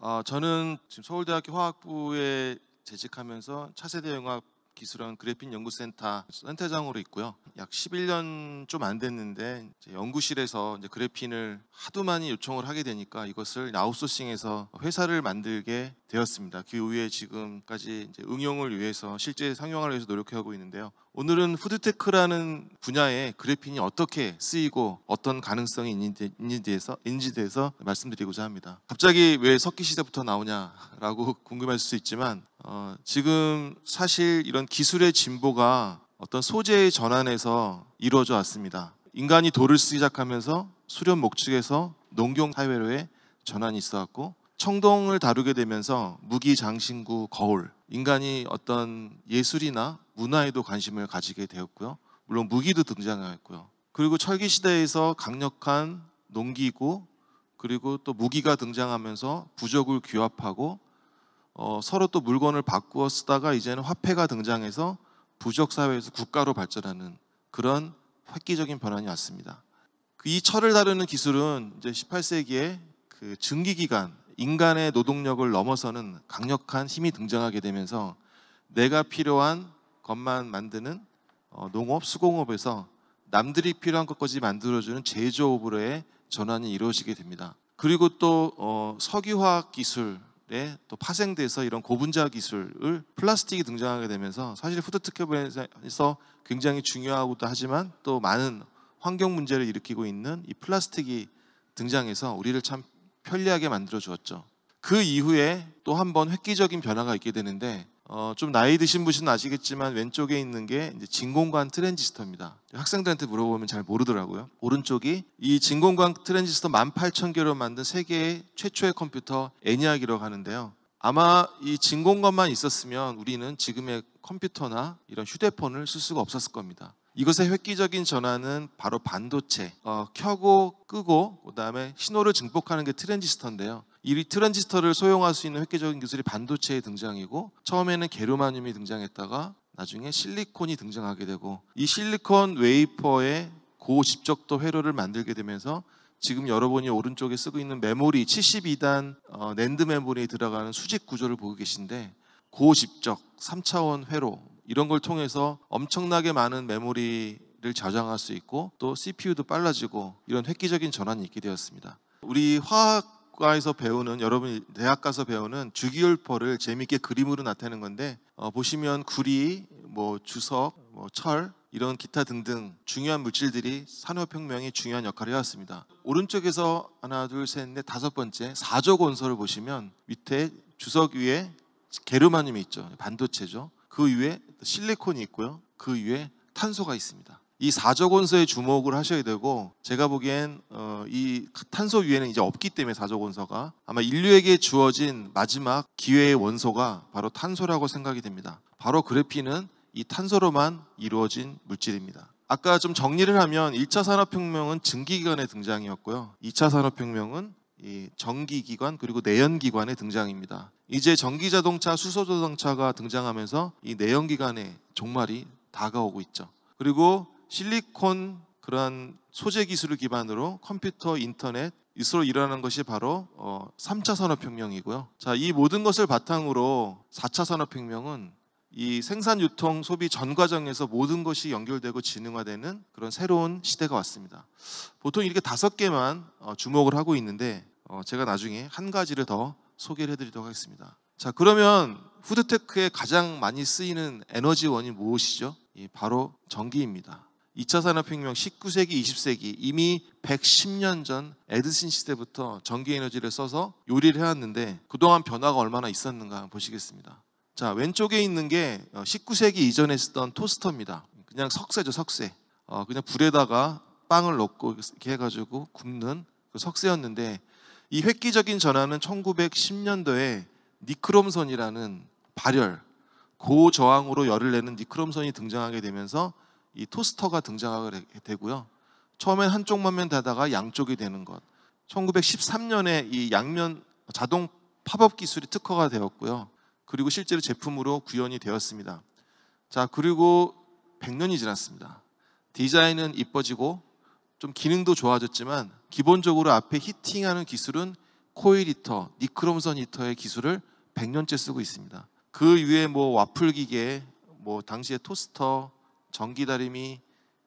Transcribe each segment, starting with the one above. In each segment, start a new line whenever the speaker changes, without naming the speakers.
어, 저는 지금 서울대학교 화학부에 재직하면서 차세대 영합 기술원 그래핀 연구센터 센터장으로 있고요. 약 11년 좀 안 됐는데 이제 연구실에서 이제 그래핀을 하도 많이 요청을 하게 되니까 이것을 아웃소싱해서 회사를 만들게 되었습니다. 그이후에 지금까지 응용을 위해서 실제 상용화를 위해서 노력하고 있는데요. 오늘은 푸드테크라는 분야에 그래핀이 어떻게 쓰이고 어떤 가능성이 있는지에서 인지돼서 말씀드리고자 합니다. 갑자기 왜 석기 시대부터 나오냐라고 궁금할 수 있지만 어, 지금 사실 이런 기술의 진보가 어떤 소재의 전환에서 이루어져 왔습니다. 인간이 돌을 쓰기 시작하면서 수련 목축에서 농경 사회로의 전환이 있어왔고 청동을 다루게 되면서 무기, 장신구, 거울, 인간이 어떤 예술이나 문화에도 관심을 가지게 되었고요. 물론 무기도 등장하였고요. 그리고 철기 시대에서 강력한 농기구 그리고 또 무기가 등장하면서 부적을 규합하고 어, 서로 또 물건을 바꾸어 쓰다가 이제는 화폐가 등장해서 부적 사회에서 국가로 발전하는 그런 획기적인 변환이 왔습니다. 그 이 철을 다루는 기술은 이제 18세기에 그 증기기관 인간의 노동력을 넘어서는 강력한 힘이 등장하게 되면서 내가 필요한 것만 만드는 어, 농업, 수공업에서 남들이 필요한 것까지 만들어주는 제조업으로의 전환이 이루어지게 됩니다. 그리고 또 어, 석유화학 기술에 또 파생돼서 이런 고분자 기술을 플라스틱이 등장하게 되면서 사실 푸드특허에서 굉장히 중요하고도 하지만 또 많은 환경 문제를 일으키고 있는 이 플라스틱이 등장해서 우리를 참 편리하게 만들어 주었죠. 그 이후에 또 한 번 획기적인 변화가 있게 되는데 어, 좀 나이 드신 분은 아시겠지만 왼쪽에 있는 게 이제 진공관 트랜지스터입니다. 학생들한테 물어보면 잘 모르더라고요. 오른쪽이 이 진공관 트랜지스터 18,000개로 만든 세계 최초의 컴퓨터 애니악이라고 하는데요. 아마 이 진공관만 있었으면 우리는 지금의 컴퓨터나 이런 휴대폰을 쓸 수가 없었을 겁니다. 이것의 획기적인 전환은 바로 반도체. 어, 켜고 끄고 그다음에 신호를 증폭하는 게 트랜지스터인데요. 이 트랜지스터를 소용할 수 있는 획기적인 기술이 반도체의 등장이고 처음에는 게르마늄이 등장했다가 나중에 실리콘이 등장하게 되고 이 실리콘 웨이퍼의 고집적도 회로를 만들게 되면서 지금 여러분이 오른쪽에 쓰고 있는 메모리 72단 어, 랜드 메모리에 들어가는 수직 구조를 보고 계신데 고집적 3차원 회로 이런 걸 통해서 엄청나게 많은 메모리를 저장할 수 있고 또 CPU도 빨라지고 이런 획기적인 전환이 있게 되었습니다. 우리 화학 과에서 배우는 여러분이 대학 가서 배우는 주기율표를 재미있게 그림으로 나타내는 건데 어, 보시면 구리, 뭐 주석, 뭐 철 이런 기타 등등 중요한 물질들이 산업혁명의 중요한 역할을 해왔습니다. 오른쪽에서 하나, 둘, 셋, 넷, 다섯 번째 사조 건설을 보시면 밑에 주석 위에 게르마늄이 있죠. 반도체죠. 그 위에 실리콘이 있고요. 그 위에 탄소가 있습니다. 이사조원소에 주목을 하셔야 되고 제가 보기엔 어, 이 탄소 위에는 이제 없기 때문에 사조원소가 아마 인류에게 주어진 마지막 기회의 원소가 바로 탄소라고 생각이 됩니다. 바로 그래핀은 이 탄소로만 이루어진 물질입니다. 아까 좀 정리를 하면 1차 산업혁명은 증기기관의 등장이었고요. 2차 산업혁명은 이 전기기관 그리고 내연기관의 등장입니다. 이제 전기자동차, 수소자동차가 등장하면서 이 내연기관의 종말이 다가오고 있죠. 그리고 실리콘 그러한 소재 기술을 기반으로 컴퓨터, 인터넷, 이스로 일어나는 것이 바로 어, 3차 산업혁명이고요. 자, 이 모든 것을 바탕으로 4차 산업혁명은 이 생산, 유통, 소비 전 과정에서 모든 것이 연결되고 진흥화되는 그런 새로운 시대가 왔습니다. 보통 이렇게 다섯 개만 어, 주목을 하고 있는데 어, 제가 나중에 한 가지를 더 소개를 해드리도록 하겠습니다. 자, 그러면 후드테크에 가장 많이 쓰이는 에너지원이 무엇이죠? 예, 바로 전기입니다. 2차 산업혁명 19세기, 20세기 이미 110년 전 에드슨 시대부터 전기에너지를 써서 요리를 해왔는데 그동안 변화가 얼마나 있었는가 보시겠습니다. 자 왼쪽에 있는 게 19세기 어, 이전에 쓰던 토스터입니다. 그냥 석쇠죠 석쇠. 어, 그냥 불에다가 빵을 넣고 이렇게 해가지고 굽는 그 석쇠였는데 이 획기적인 전환은 1910년도에 니크롬선이라는 발열, 고저항으로 열을 내는 니크롬선이 등장하게 되면서 이 토스터가 등장하게 되고요. 처음엔 한쪽만 면 되다가 양쪽이 되는 것. 1913년에 이 양면 자동 팝업 기술이 특허가 되었고요. 그리고 실제로 제품으로 구현이 되었습니다. 자, 그리고 100년이 지났습니다. 디자인은 이뻐지고 좀 기능도 좋아졌지만 기본적으로 앞에 히팅하는 기술은 코일 히터, 니크롬선 히터의 기술을 100년째 쓰고 있습니다. 그 위에 뭐 와플 기계, 뭐 당시에 토스터, 전기 다리미,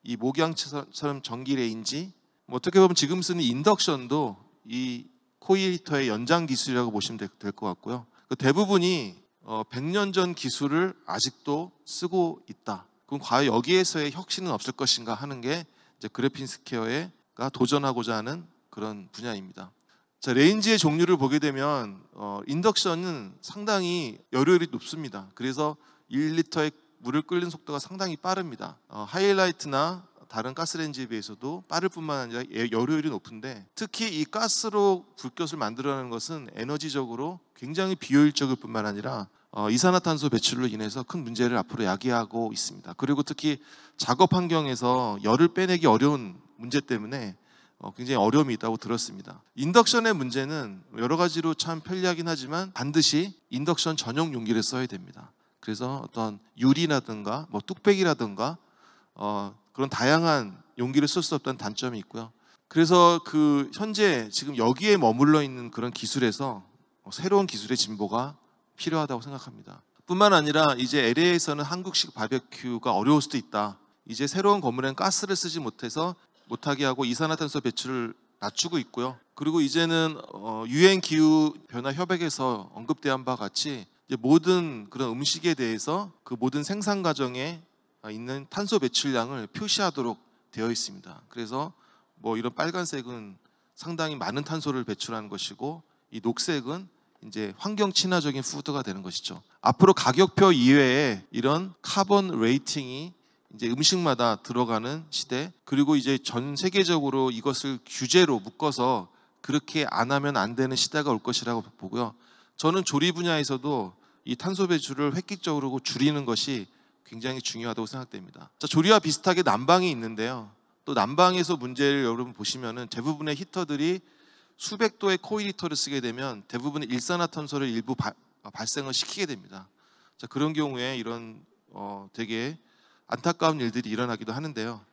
이 목양처럼 전기 레인지, 뭐 어떻게 보면 지금 쓰는 인덕션도 이 코일 히터의 연장 기술이라고 보시면 될 것 같고요. 그 대부분이 100년 어, 전 기술을 아직도 쓰고 있다. 그럼 과연 여기에서의 혁신은 없을 것인가 하는 게 이제 그래핀스퀘어에가 도전하고자 하는 그런 분야입니다. 자, 레인지의 종류를 보게 되면 어, 인덕션은 상당히 열효율이 높습니다. 그래서 1리터의 물을 끓는 속도가 상당히 빠릅니다. 어, 하이라이트나 다른 가스레인지에 비해서도 빠를 뿐만 아니라 예, 열효율이 높은데 특히 이 가스로 불볕을 만들어내는 것은 에너지적으로 굉장히 비효율적일 뿐만 아니라 어, 이산화탄소 배출로 인해서 큰 문제를 앞으로 야기하고 있습니다. 그리고 특히 작업 환경에서 열을 빼내기 어려운 문제 때문에 어, 굉장히 어려움이 있다고 들었습니다. 인덕션의 문제는 여러 가지로 참 편리하긴 하지만 반드시 인덕션 전용 용기를 써야 됩니다. 그래서 어떤 유리라든가 뭐 뚝배기라든가 어, 그런 다양한 용기를 쓸 수 없다는 단점이 있고요. 그래서 그 현재 지금 여기에 머물러 있는 그런 기술에서 새로운 기술의 진보가 필요하다고 생각합니다. 뿐만 아니라 이제 LA에서는 한국식 바베큐가 어려울 수도 있다. 이제 새로운 건물엔 가스를 쓰지 못해서 못하게 하고 이산화탄소 배출을 낮추고 있고요. 그리고 이제는 어, 유엔 기후 변화 협약에서 언급된 바 같이 모든 그런 음식에 대해서 그 모든 생산 과정에 있는 탄소 배출량을 표시하도록 되어 있습니다. 그래서 뭐 이런 빨간색은 상당히 많은 탄소를 배출하는 것이고 이 녹색은 이제 환경 친화적인 푸드가 되는 것이죠. 앞으로 가격표 이외에 이런 카본 레이팅이 이제 음식마다 들어가는 시대 그리고 이제 전 세계적으로 이것을 규제로 묶어서 그렇게 안 하면 안 되는 시대가 올 것이라고 보고요. 저는 조리 분야에서도 이 탄소 배출을 획기적으로 줄이는 것이 굉장히 중요하다고 생각됩니다. 자, 조리와 비슷하게 난방이 있는데요. 또 난방에서 문제를 여러분 보시면은 대부분의 히터들이 수백 도의 코일리터를 쓰게 되면 대부분 일산화탄소를 일부 바, 어, 발생을 시키게 됩니다. 자, 그런 경우에 이런 어, 되게 안타까운 일들이 일어나기도 하는데요.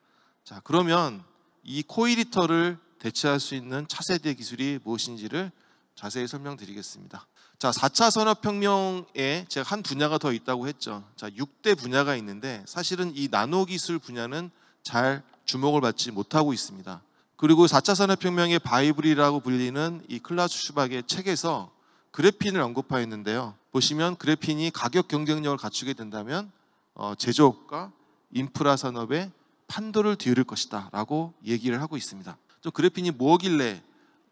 자, 그러면 이 코일리터를 대체할 수 있는 차세대 기술이 무엇인지를 자세히 설명드리겠습니다. 자, 4차 산업혁명에 제가 한 분야가 더 있다고 했죠. 자, 6대 분야가 있는데 사실은 이 나노 기술 분야는 잘 주목을 받지 못하고 있습니다. 그리고 4차 산업혁명의 바이블이라고 불리는 이 클라우스 슈박의 책에서 그래핀을 언급하였는데요. 보시면 그래핀이 가격 경쟁력을 갖추게 된다면 어, 제조업과 인프라 산업의 판도를 뒤흔들 것이다 라고 얘기를 하고 있습니다. 좀 그래핀이 뭐길래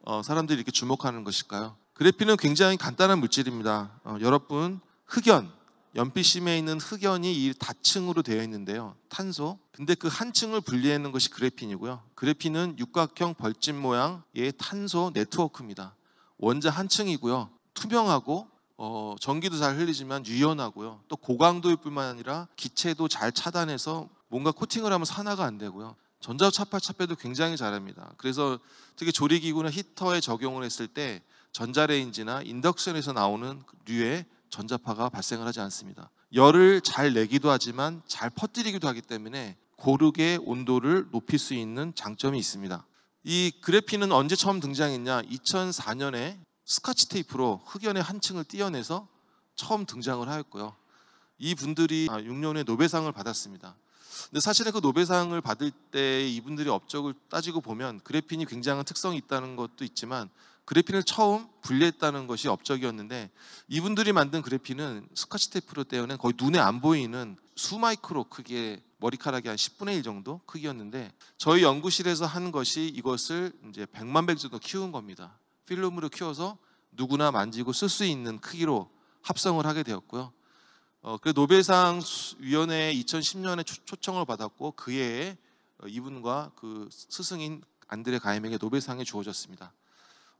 어, 사람들이 이렇게 주목하는 것일까요? 그래핀은 굉장히 간단한 물질입니다. 어, 여러분 흑연 연필심에 있는 흑연이 이 다층으로 되어 있는데요. 탄소. 근데 그 한 층을 분리하는 것이 그래핀이고요. 그래핀은 육각형 벌집 모양의 탄소 네트워크입니다. 원자 한 층이고요. 투명하고 어, 전기도 잘 흘리지만 유연하고요. 또 고강도일 뿐만 아니라 기체도 잘 차단해서 뭔가 코팅을 하면 산화가 안 되고요. 전자 차파 차폐도 굉장히 잘합니다. 그래서 특히 조리기구나 히터에 적용을 했을 때 전자레인지나 인덕션에서 나오는 류의 전자파가 발생을 하지 않습니다. 열을 잘 내기도 하지만 잘 퍼뜨리기도 하기 때문에 고르게 온도를 높일 수 있는 장점이 있습니다. 이 그래피는 언제 처음 등장했냐? 2004년에 스카치 테이프로 흑연의 한 층을 띄어내서 처음 등장을 하였고요. 이 분들이 6년에 아, 노벨상을 받았습니다. 근데 사실은 그 노벨상을 받을 때 이분들의 업적을 따지고 보면 그래핀이 굉장한 특성이 있다는 것도 있지만 그래핀을 처음 분리했다는 것이 업적이었는데 이분들이 만든 그래핀은 스카치 테이프로 떼어낸 거의 눈에 안 보이는 수마이크로 크기의 머리카락이 한 10분의 1 정도 크기였는데 저희 연구실에서 한 것이 이것을 이제 100만 백 정도 키운 겁니다. 필름으로 키워서 누구나 만지고 쓸 수 있는 크기로 합성을 하게 되었고요. 어, 그 노벨상 위원회에 2010년에 초, 청을 받았고 그 해에 어, 이분과 그 스승인 안드레 가임에게 노벨상이 주어졌습니다.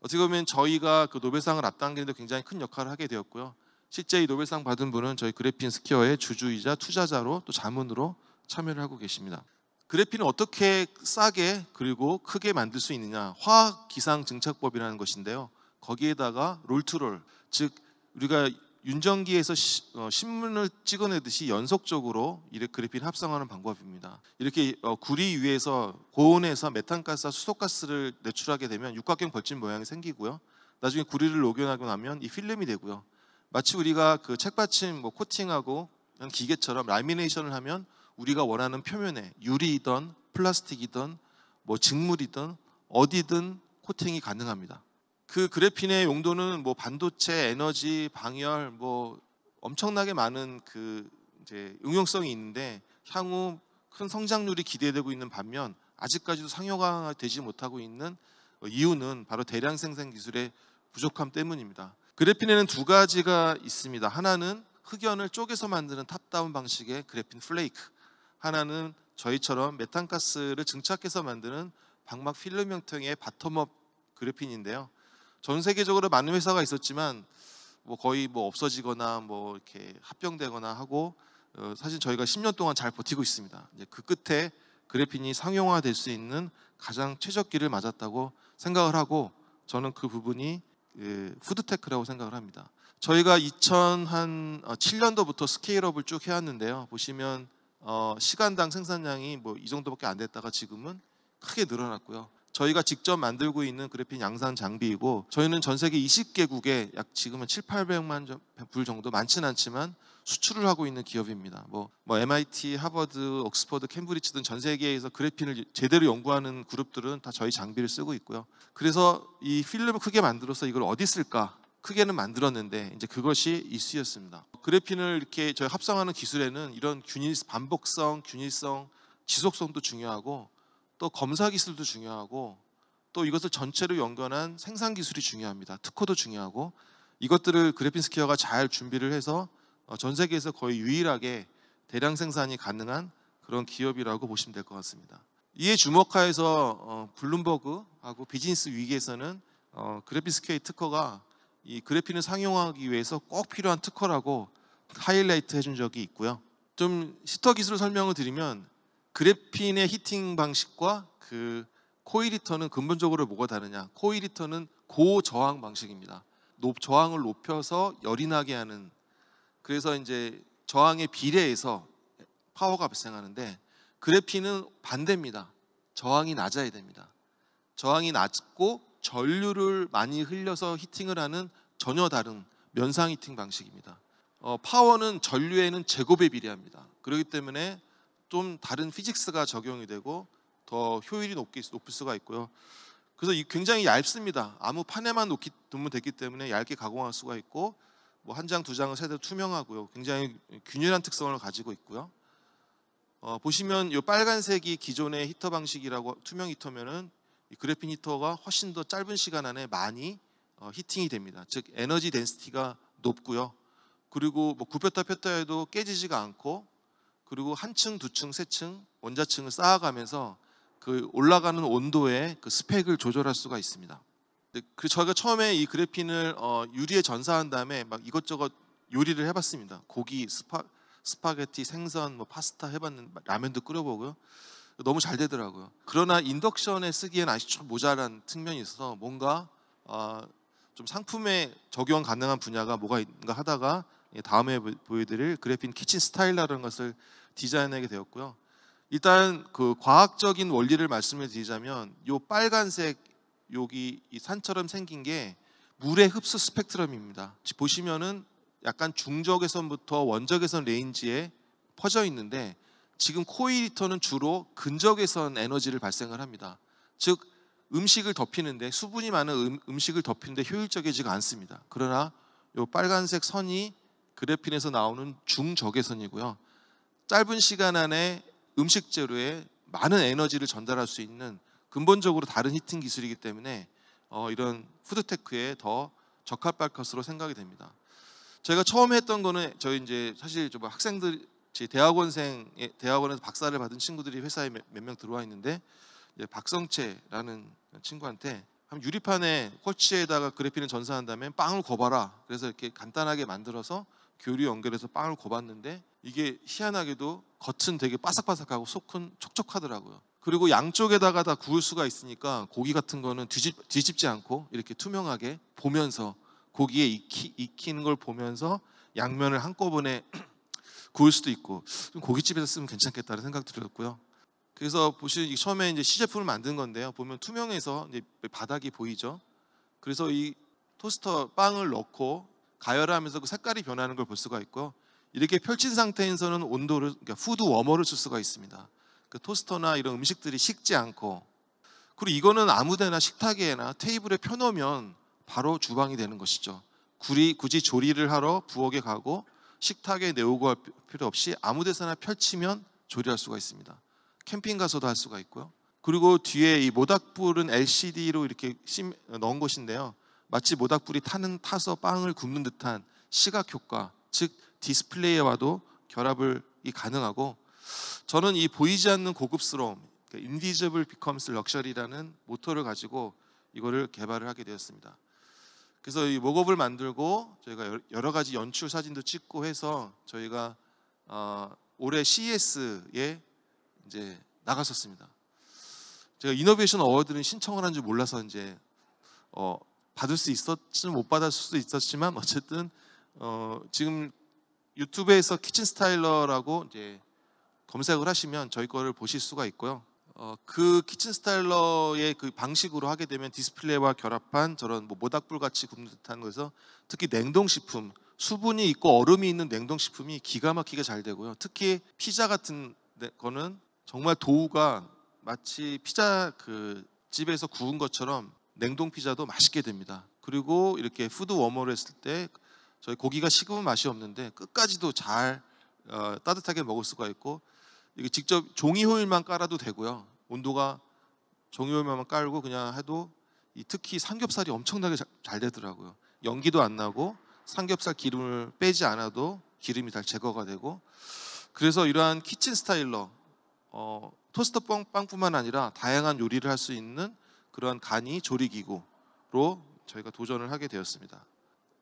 어떻게 보면 저희가 그 노벨상을 앞당기는데 굉장히 큰 역할을 하게 되었고요. 실제 이 노벨상 받은 분은 저희 그래핀 스퀘어의 주주이자 투자자로 또 자문으로 참여를 하고 계십니다. 그래핀을 어떻게 싸게 그리고 크게 만들 수 있느냐 화학 기상 증착법이라는 것인데요. 거기에다가 롤투롤 즉 우리가 윤전기에서 시, 어, 신문을 찍어내듯이 연속적으로 이렇게 그래핀 합성하는 방법입니다. 이렇게 어, 구리 위에서 고온에서 메탄가스와 수소가스를 내출하게 되면 육각형 벌집 모양이 생기고요. 나중에 구리를 녹여나고 나면 이 필름이 되고요. 마치 우리가 그 책받침 뭐 코팅하고 기계처럼 라미네이션을 하면 우리가 원하는 표면에 유리이든 플라스틱이든 뭐 직물이든 어디든 코팅이 가능합니다. 그 그래핀의 용도는 뭐 반도체, 에너지, 방열 뭐 엄청나게 많은 그 이제 응용성이 있는데 향후 큰 성장률이 기대되고 있는 반면 아직까지도 상용화 되지 못하고 있는 이유는 바로 대량 생산 기술의 부족함 때문입니다. 그래핀에는 두 가지가 있습니다. 하나는 흑연을 쪼개서 만드는 탑다운 방식의 그래핀 플레이크. 하나는 저희처럼 메탄가스를 증착해서 만드는 방막 필름 형태의 바텀업 그래핀인데요. 전 세계적으로 많은 회사가 있었지만 뭐 거의 뭐 없어지거나 뭐 이렇게 합병되거나 하고 어, 사실 저희가 10년 동안 잘 버티고 있습니다. 이제 그 끝에 그래핀이 상용화될 수 있는 가장 최적기를 맞았다고 생각을 하고 저는 그 부분이 예, 푸드테크라고 생각을 합니다. 저희가 2007년도부터 어, 스케일업을 쭉 해왔는데요. 보시면 어, 시간당 생산량이 뭐 이 정도밖에 안 됐다가 지금은 크게 늘어났고요. 저희가 직접 만들고 있는 그래핀 양산 장비이고 저희는 전 세계 20개국에 약 지금은 7, 800만 불 정도 많진 않지만 수출을 하고 있는 기업입니다. 뭐, 뭐 MIT, 하버드, 옥스퍼드, 캠브리지 등전 세계에서 그래핀을 제대로 연구하는 그룹들은 다 저희 장비를 쓰고 있고요. 그래서 이 필름을 크게 만들어서 이걸 어디 쓸까? 크게는 만들었는데 이제 그것이 이슈였습니다. 그래핀을 이렇게 저희 합성하는 기술에는 이런 균일 반복성, 균일성, 지속성도 중요하고 또 검사 기술도 중요하고 또 이것을 전체로 연결한 생산 기술이 중요합니다. 특허도 중요하고 이것들을 그래핀스퀘어가 잘 준비를 해서 어, 전 세계에서 거의 유일하게 대량 생산이 가능한 그런 기업이라고 보시면 될 것 같습니다. 이에 주목하여서 어, 블룸버그하고 비즈니스 위기에서는 어, 그래핀스퀘어 특허가 이 그래핀을 상용하기 위해서 꼭 필요한 특허라고 하이라이트 해준 적이 있고요. 좀 시터 기술 설명을 드리면 그래핀의 히팅 방식과 그 코일 리터는 근본적으로 뭐가 다르냐? 코일 리터는 고저항 방식입니다. 높, 저항을 높여서 열이 나게 하는 그래서 이제 저항에 비례해서 파워가 발생하는데 그래핀은 반대입니다. 저항이 낮아야 됩니다. 저항이 낮고 전류를 많이 흘려서 히팅을 하는 전혀 다른 면상 히팅 방식입니다. 어, 파워는 전류에는 제곱에 비례합니다. 그렇기 때문에 좀 다른 피직스가 적용이 되고 더 효율이 높게, 높을 수가 있고요. 그래서 굉장히 얇습니다. 아무 판에만 놓기, 놓면 되기 때문에 얇게 가공할 수가 있고 뭐 한 장, 두 장은 세대로 투명하고요. 굉장히 균일한 특성을 가지고 있고요. 어, 보시면 이 빨간색이 기존의 히터 방식이라고 투명 히터면은 그래핀 히터가 훨씬 더 짧은 시간 안에 많이 어, 히팅이 됩니다. 즉 에너지 덴시티가 높고요. 그리고 뭐 굽혔다 폈다 해도 깨지지가 않고 그리고 한 층, 두 층, 세 층, 원자층을 쌓아가면서 그 올라가는 온도의 그 스펙을 조절할 수가 있습니다. 그 저희가 처음에 이 그래핀을 어, 유리에 전사한 다음에 막 이것저것 요리를 해봤습니다. 고기, 스파, 스파게티, 생선, 뭐 파스타 해봤는 라면도 끓여보고요. 너무 잘 되더라고요. 그러나 인덕션에 쓰기엔 아직 좀 모자란 측면이 있어서 뭔가 어, 좀 상품에 적용 가능한 분야가 뭐가 있는가 하다가 예, 다음에 보여드릴 그래핀 키친 스타일러라는 것을 디자인하게 되었고요. 일단 그 과학적인 원리를 말씀을 드리자면 이 빨간색 여기 산처럼 생긴 게 물의 흡수 스펙트럼입니다. 보시면은 약간 중적외선부터 원적외선 레인지에 퍼져 있는데 지금 코이리터는 주로 근적외선 에너지를 발생을 합니다. 즉 음식을 덮이는데 수분이 많은 음, 식을 덮이는데 효율적이지가 않습니다. 그러나 이 빨간색 선이 그래핀에서 나오는 중적외선이고요. 짧은 시간 안에 음식 재료에 많은 에너지를 전달할 수 있는 근본적으로 다른 히팅 기술이기 때문에 어, 이런 푸드테크에 더 적합할 것으로 생각이 됩니다. 저희가 처음 했던 거는 저희 이제 사실 좀 학생들 제 대학원생 대학원에서 박사를 받은 친구들이 회사에 몇 명 들어와 있는데 박성채라는 친구한테 한 유리판에 코치에다가 그래핀을 전사한 다면 빵을 거봐라. 그래서 이렇게 간단하게 만들어서 교류 연결해서 빵을 고봤는데 이게 희한하게도 겉은 되게 바삭바삭하고 속은 촉촉하더라고요. 그리고 양쪽에다가 다 구울 수가 있으니까 고기 같은 거는 뒤집, 뒤집지 않고 이렇게 투명하게 보면서 고기에 익히, 익히는 걸 보면서 양면을 한꺼번에 구울 수도 있고 고깃집에서 쓰면 괜찮겠다는 생각도 들었고요. 그래서 보시는 처음에 이제 시제품을 만든 건데요. 보면 투명해서 바닥이 보이죠. 그래서 이 토스터 빵을 넣고 가열하면서 그 색깔이 변하는 걸 볼 수가 있고 이렇게 펼친 상태에서는 온도를 그러니까 푸드 워머를 쓸 수가 있습니다. 그 토스터나 이런 음식들이 식지 않고 그리고 이거는 아무데나 식탁에나 테이블에 펴놓으면 바로 주방이 되는 것이죠. 굳이, 굳이 조리를 하러 부엌에 가고 식탁에 내오고 할 필요 없이 아무데서나 펼치면 조리할 수가 있습니다. 캠핑 가서도 할 수가 있고요. 그리고 뒤에 이 모닥불은 LCD로 이렇게 심, 넣은 것인데요. 마치 모닥불이 타는 타서 빵을 굽는 듯한 시각 효과, 즉 디스플레이에 와도 결합을 이 가능하고 저는 이 보이지 않는 고급스러움, 인디저블 비컴스 럭셔리라는 모토를 가지고 이거를 개발을 하게 되었습니다. 그래서 이 목업을 만들고 저희가 여러 가지 연출 사진도 찍고 해서 저희가 어, 올해 CES에 이제 나갔었습니다. 제가 이노베이션 어워드는 신청을 한 줄 몰라서 이제 어, 받을 수 있었지 못 받을 수도 있었지만 어쨌든 어, 지금 유튜브에서 키친 스타일러라고 이제 검색을 하시면 저희 거를 보실 수가 있고요. 어, 그 키친 스타일러의 그 방식으로 하게 되면 디스플레이와 결합한 저런 뭐 모닥불 같이 굽는 듯한 거에서 특히 냉동식품 수분이 있고 얼음이 있는 냉동식품이 기가 막히게 잘 되고요. 특히 피자 같은 거는 정말 도우가 마치 피자 그 집에서 구운 것처럼 냉동 피자도 맛있게 됩니다. 그리고 이렇게 푸드 워머를 했을 때 저희 고기가 식으면 맛이 없는데 끝까지도 잘 어, 따뜻하게 먹을 수가 있고 이게 직접 종이 호일만 깔아도 되고요. 온도가 종이 호일만 깔고 그냥 해도 특히 삼겹살이 엄청나게 잘, 잘 되더라고요. 연기도 안 나고 삼겹살 기름을 빼지 않아도 기름이 잘 제거가 되고 그래서 이러한 키친 스타일러 어, 토스터 빵뿐만 아니라 다양한 요리를 할 수 있는 그러한 간이 조리기구로 저희가 도전을 하게 되었습니다.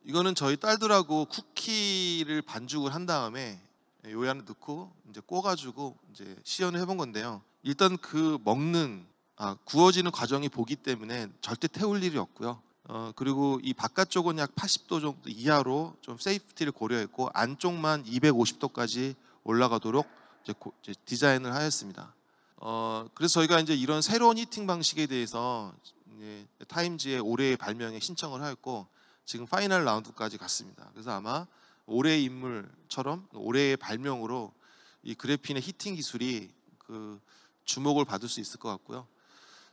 이거는 저희 딸들하고 쿠키를 반죽을 한 다음에 요에 안에 넣고 이제 꼬가지고 이제 시연을 해본 건데요. 일단 그 먹는 아, 구워지는 과정이 보기 때문에 절대 태울 일이 없고요. 어, 그리고 이 바깥쪽은 약 80도 정도 이하로 좀 세이프티를 고려했고 안쪽만 250도까지 올라가도록 이제 고, 이제 디자인을 하였습니다. 어, 그래서 저희가 이제 이런 새로운 히팅 방식에 대해서 타임즈의 올해의 발명에 신청을 하였고 지금 파이널 라운드까지 갔습니다. 그래서 아마 올해의 인물처럼 올해의 발명으로 이 그래핀의 히팅 기술이 그 주목을 받을 수 있을 것 같고요.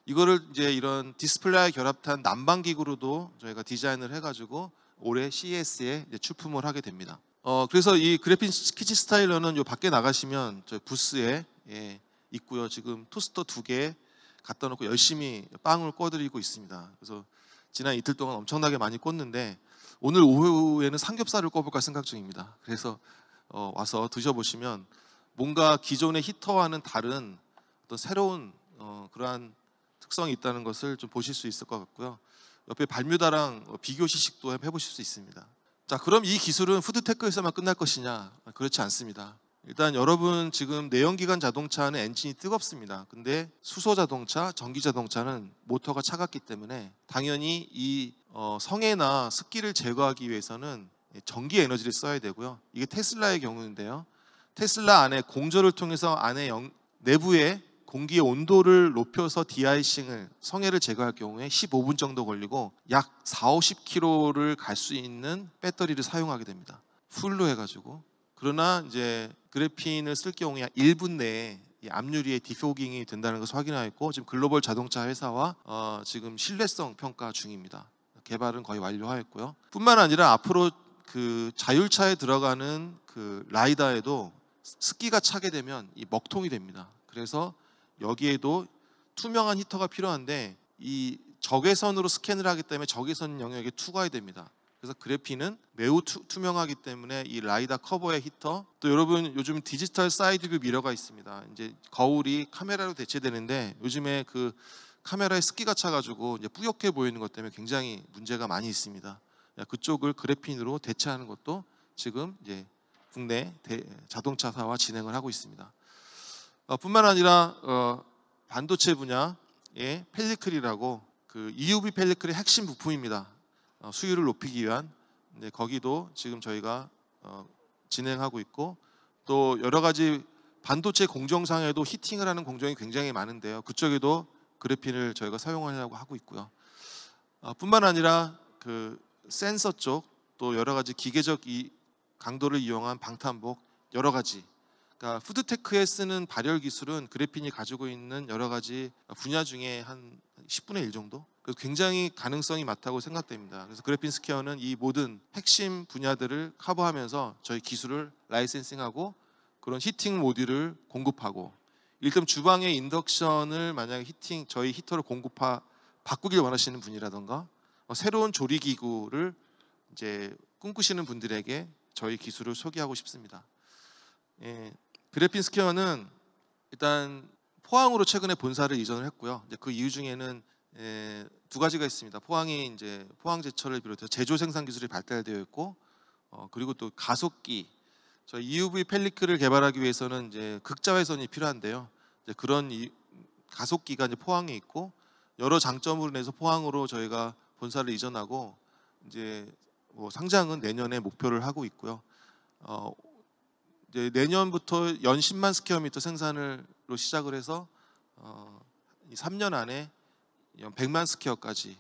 이거를 이제 이런 디스플레이 결합탄 난방 기구로도 저희가 디자인을 해가지고 올해 CES에 이제 출품을 하게 됩니다. 어 그래서 이 그래핀 스키치 스타일러는 요 밖에 나가시면 저 부스에 예, 있고요. 지금 토스터 두 개 갖다 놓고 열심히 빵을 꺼드리고 있습니다. 그래서 지난 이틀 동안 엄청나게 많이 꿨는데 오늘 오후에는 삼겹살을 꿔볼까 생각 중입니다. 그래서 어, 와서 드셔보시면 뭔가 기존의 히터와는 다른 어떤 새로운 어, 그러한 특성이 있다는 것을 좀 보실 수 있을 것 같고요. 옆에 발뮤다랑 비교 시식도 해보실 수 있습니다. 자, 그럼 이 기술은 푸드테크에서만 끝날 것이냐? 그렇지 않습니다. 일단 여러분 지금 내연기관 자동차는 엔진이 뜨겁습니다. 근데 수소 자동차, 전기 자동차는 모터가 차갑기 때문에 당연히 이성에나 어, 습기를 제거하기 위해서는 전기 에너지를 써야 되고요. 이게 테슬라의 경우인데요. 테슬라 안에 공조를 통해서 안에 영, 내부에 공기의 온도를 높여서 디아이싱을 성해를 제거할 경우에 15분 정도 걸리고 약 4, 50km를 갈 수 있는 배터리를 사용하게 됩니다. 풀로 해가지고 그러나 이제 그래핀을 쓸 경우에 1분 내에 이압류리의 디포깅이 된다는 것을 확인하였고 지금 글로벌 자동차 회사와 어, 지금 신뢰성 평가 중입니다. 개발은 거의 완료하였고요. 뿐만 아니라 앞으로 그 자율차에 들어가는 그 라이다에도 습기가 차게 되면 이 먹통이 됩니다. 그래서 여기에도 투명한 히터가 필요한데 이 적외선으로 스캔을 하기 때문에 적외선 영역에 투과해야 됩니다. 그래서 그래핀은 매우 투, 투명하기 때문에 이 라이다 커버의 히터 또 여러분 요즘 디지털 사이드뷰 미러가 있습니다. 이제 거울이 카메라로 대체되는데 요즘에 그 카메라에 습기가 차가지고 이제 뿌옇게 보이는 것 때문에 굉장히 문제가 많이 있습니다. 그쪽을 그래핀으로 대체하는 것도 지금 이제 국내 대, 자동차사와 진행을 하고 있습니다. 어, 뿐만 아니라 어, 반도체 분야의 펠리클이라고 그 EUV 펠리클의 핵심 부품입니다. 어, 수율을 높이기 위한 거기도 지금 저희가 어, 진행하고 있고 또 여러 가지 반도체 공정상에도 히팅을 하는 공정이 굉장히 많은데요. 그쪽에도 그래핀을 저희가 사용하려고 하고 있고요. 어, 뿐만 아니라 그 센서 쪽 또 여러 가지 기계적 이 강도를 이용한 방탄복 여러 가지 그러니까 푸드테크에 쓰는 발열 기술은 그래핀이 가지고 있는 여러 가지 분야 중에 한 10분의 1 정도 그래서 굉장히 가능성이 많다고 생각됩니다. 그래서 그래핀스퀘어는 이 모든 핵심 분야들을 커버하면서 저희 기술을 라이센싱하고 그런 히팅 모듈을 공급하고 일단 주방의 인덕션을 만약에 히팅 저희 히터를 공급하 바꾸길 원하시는 분이라던가 어, 새로운 조리 기구를 이제 꿈꾸시는 분들에게 저희 기술을 소개하고 싶습니다. 예, 그래핀스퀘어는 일단 포항으로 최근에 본사를 이전을 했고요. 그 이유 중에는 에, 예, 두 가지가 있습니다. 포항이 이제 포항제철을 비롯해 제조 생산 기술이 발달되어 있고 어, 그리고 또 가속기 저 EUV 펠리크를 개발하기 위해서는 이제 극자회선이 필요한데요. 이제 그런 이, 가속기가 이제 포항에 있고 여러 장점으로 내서 포항으로 저희가 본사를 이전하고 이제 뭐 상장은 내년에 목표를 하고 있고요. 어, 이제 내년부터 연 10만 스퀘어미터 생산을로 시작을 해서 어, 이 3년 안에 100만 스퀘어까지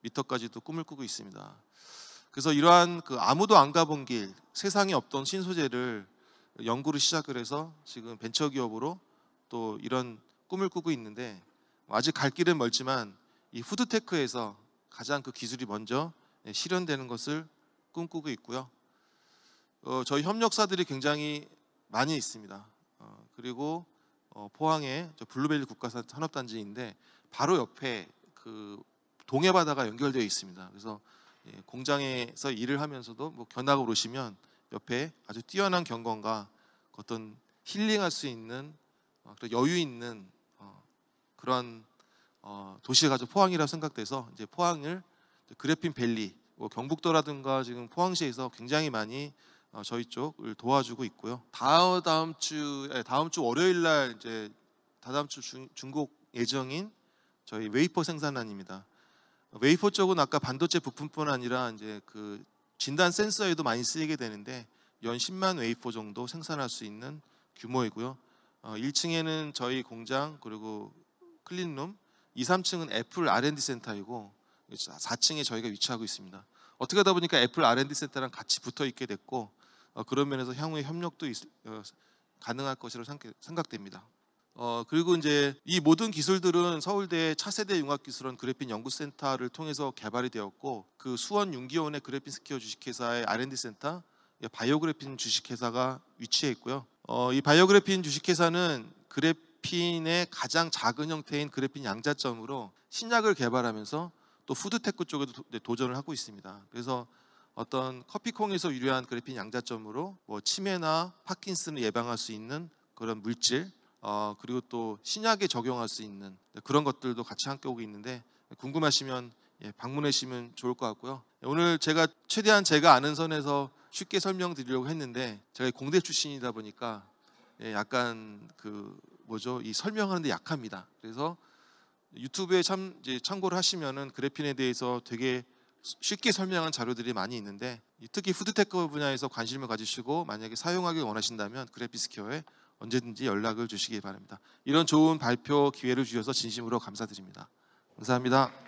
미터까지도 꿈을 꾸고 있습니다. 그래서 이러한 그 아무도 안 가본 길, 세상에 없던 신소재를 연구를 시작을 해서 지금 벤처기업으로 또 이런 꿈을 꾸고 있는데 아직 갈 길은 멀지만 이 후드테크에서 가장 그 기술이 먼저 실현되는 것을 꿈꾸고 있고요. 어, 저희 협력사들이 굉장히 많이 있습니다. 어, 그리고 어, 포항의 블루벨리 국가산 산업단지인데 바로 옆에 그 동해 바다가 연결되어 있습니다. 그래서 예, 공장에서 일을 하면서도 뭐 견학을 오시면 옆에 아주 뛰어난 경관과 어떤 힐링할 수 있는 어, 그런 여유 있는 어, 그런 어, 도시가 아주 포항이라 생각돼서 이제 포항을 그래핀 밸리 뭐 경북도라든가 지금 포항시에서 굉장히 많이 저희 쪽을 도와주고 있고요. 다음 다음 주 예, 다음 주 월요일 날 이제 다다음 주 중, 중국 예정인 저희 웨이퍼 생산란입니다. 웨이퍼 쪽은 아까 반도체 부품뿐 아니라 이제 그 진단 센서에도 많이 쓰이게 되는데 연 10만 웨이퍼 정도 생산할 수 있는 규모이고요. 어, 1층에는 저희 공장 그리고 클린룸, 2, 3층은 애플 R&D 센터이고 4층에 저희가 위치하고 있습니다. 어떻게 하다 보니까 애플 R&D 센터랑 같이 붙어 있게 됐고 어, 그런 면에서 향후의 협력도 있, 어, 가능할 것이라고 생각됩니다. 어, 그리고 이제 이 모든 기술들은 서울대 차세대 융합기술원 그래핀 연구센터를 통해서 개발이 되었고 그 수원 윤기원의 그래핀 스퀘어 주식회사의 R&D 센터 예, 바이오그래핀 주식회사가 위치해 있고요. 어, 이 바이오그래핀 주식회사는 그래핀의 가장 작은 형태인 그래핀 양자점으로 신약을 개발하면서 또 푸드테크 쪽에도 도전을 하고 있습니다. 그래서 어떤 커피콩에서 유래한 그래핀 양자점으로 뭐 치매나 파킨슨을 예방할 수 있는 그런 물질 어, 그리고 또 신약에 적용할 수 있는 그런 것들도 같이 함께 오고 있는데 궁금하시면 예, 방문하시면 좋을 것 같고요. 예, 오늘 제가 최대한 제가 아는 선에서 쉽게 설명드리려고 했는데 제가 공대 출신이다 보니까 예, 약간 그 뭐죠 이 설명하는데 약합니다. 그래서 유튜브에 참 참고를 하시면은 그래핀에 대해서 되게 쉽게 설명한 자료들이 많이 있는데 특히 푸드테크 분야에서 관심을 가지시고 만약에 사용하기 원하신다면 그래피스퀘어에 언제든지 연락을 주시기 바랍니다. 이런 좋은 발표 기회를 주셔서 진심으로 감사드립니다. 감사합니다.